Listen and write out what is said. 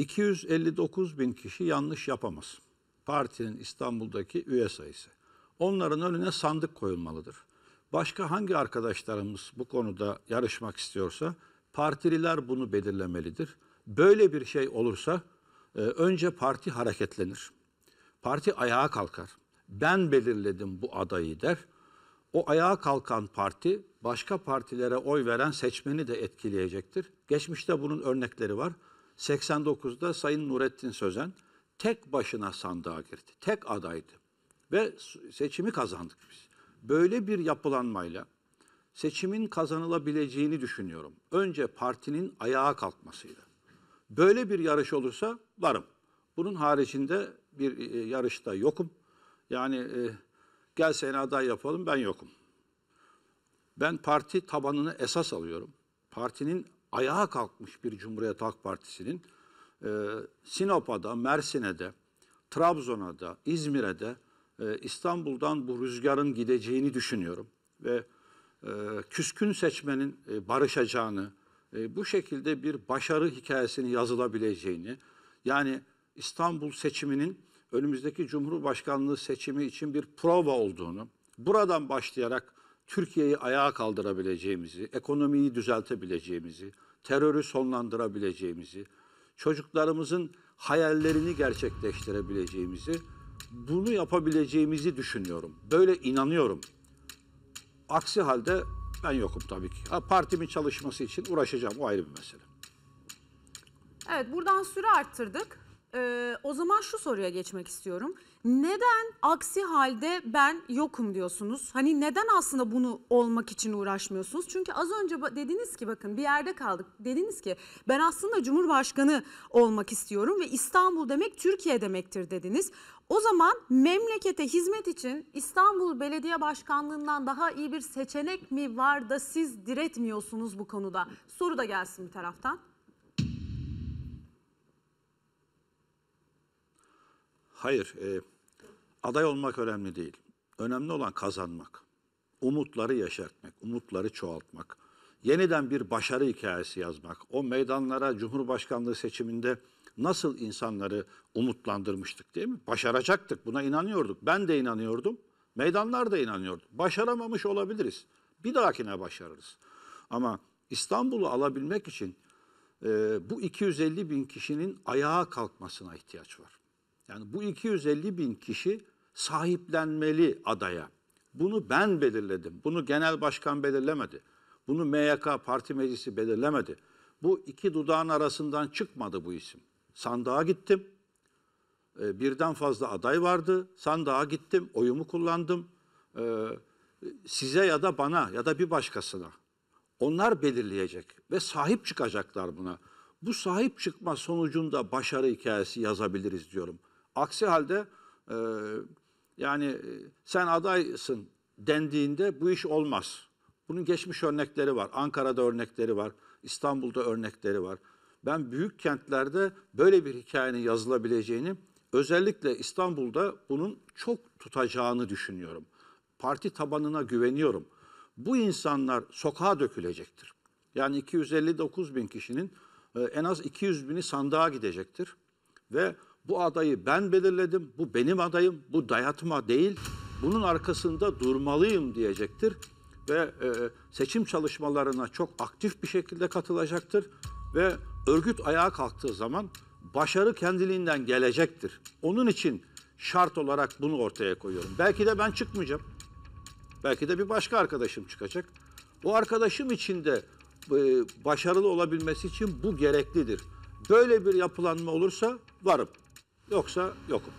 259 bin kişi yanlış yapamaz. Partinin İstanbul'daki üye sayısı. Onların önüne sandık koyulmalıdır. Başka hangi arkadaşlarımız bu konuda yarışmak istiyorsa partililer bunu belirlemelidir. Böyle bir şey olursa e, önce parti hareketlenir. Parti ayağa kalkar. Ben belirledim bu adayı der. O ayağa kalkan parti başka partilere oy veren seçmeni de etkileyecektir. Geçmişte bunun örnekleri var. 89'da Sayın Nurettin Sözen tek başına sandığa girdi. Tek adaydı. Ve seçimi kazandık biz. Böyle bir yapılanmayla seçimin kazanılabileceğini düşünüyorum. Önce partinin ayağa kalkmasıyla. Böyle bir yarış olursa varım. Bunun haricinde bir e, yarışta yokum. Yani e, gel seni aday yapalım ben yokum. Ben parti tabanını esas alıyorum. Partinin ayağa kalkmış bir Cumhuriyet Halk Partisi'nin e, Sinop'a da, Mersin'e de, Trabzon'a da, İzmir'e de e, İstanbul'dan bu rüzgarın gideceğini düşünüyorum. Ve e, küskün seçmenin e, barışacağını, e, bu şekilde bir başarı hikayesini yazılabileceğini, yani İstanbul seçiminin önümüzdeki Cumhurbaşkanlığı seçimi için bir prova olduğunu, buradan başlayarak Türkiye'yi ayağa kaldırabileceğimizi, ekonomiyi düzeltebileceğimizi, terörü sonlandırabileceğimizi, çocuklarımızın hayallerini gerçekleştirebileceğimizi, bunu yapabileceğimizi düşünüyorum. Böyle inanıyorum. Aksi halde ben yokum tabii ki. Ha, partimin çalışması için uğraşacağım o ayrı bir mesele. Evet buradan süre arttırdık. Ee, o zaman şu soruya geçmek istiyorum. Neden aksi halde ben yokum diyorsunuz? Hani neden aslında bunu olmak için uğraşmıyorsunuz? Çünkü az önce dediniz ki bakın bir yerde kaldık. Dediniz ki ben aslında Cumhurbaşkanı olmak istiyorum ve İstanbul demek Türkiye demektir dediniz. O zaman memlekete hizmet için İstanbul Belediye Başkanlığından daha iyi bir seçenek mi var da siz diretmiyorsunuz bu konuda? Soru da gelsin bir taraftan. Hayır, e, aday olmak önemli değil. Önemli olan kazanmak. Umutları yaşartmak, umutları çoğaltmak. Yeniden bir başarı hikayesi yazmak. O meydanlara Cumhurbaşkanlığı seçiminde nasıl insanları umutlandırmıştık değil mi? Başaracaktık, buna inanıyorduk. Ben de inanıyordum, meydanlar da inanıyordu. Başaramamış olabiliriz. Bir dahakine başarırız. Ama İstanbul'u alabilmek için e, bu 250 bin kişinin ayağa kalkmasına ihtiyaç var. Yani bu 250 bin kişi sahiplenmeli adaya. Bunu ben belirledim. Bunu genel başkan belirlemedi. Bunu MYK parti meclisi belirlemedi. Bu iki dudağın arasından çıkmadı bu isim. Sandığa gittim. Ee, birden fazla aday vardı. Sandığa gittim. Oyumu kullandım. Ee, size ya da bana ya da bir başkasına. Onlar belirleyecek ve sahip çıkacaklar buna. Bu sahip çıkma sonucunda başarı hikayesi yazabiliriz diyorum. Aksi halde e, yani e, sen adaysın dendiğinde bu iş olmaz. Bunun geçmiş örnekleri var. Ankara'da örnekleri var. İstanbul'da örnekleri var. Ben büyük kentlerde böyle bir hikayenin yazılabileceğini, özellikle İstanbul'da bunun çok tutacağını düşünüyorum. Parti tabanına güveniyorum. Bu insanlar sokağa dökülecektir. Yani 259 bin kişinin e, en az 200 bini sandığa gidecektir. Ve bu adayı ben belirledim, bu benim adayım, bu dayatma değil. Bunun arkasında durmalıyım diyecektir ve e, seçim çalışmalarına çok aktif bir şekilde katılacaktır ve örgüt ayağa kalktığı zaman başarı kendiliğinden gelecektir. Onun için şart olarak bunu ortaya koyuyorum. Belki de ben çıkmayacağım. Belki de bir başka arkadaşım çıkacak. O arkadaşım için de e, başarılı olabilmesi için bu gereklidir. Böyle bir yapılanma olursa varım. Yoksa yokum.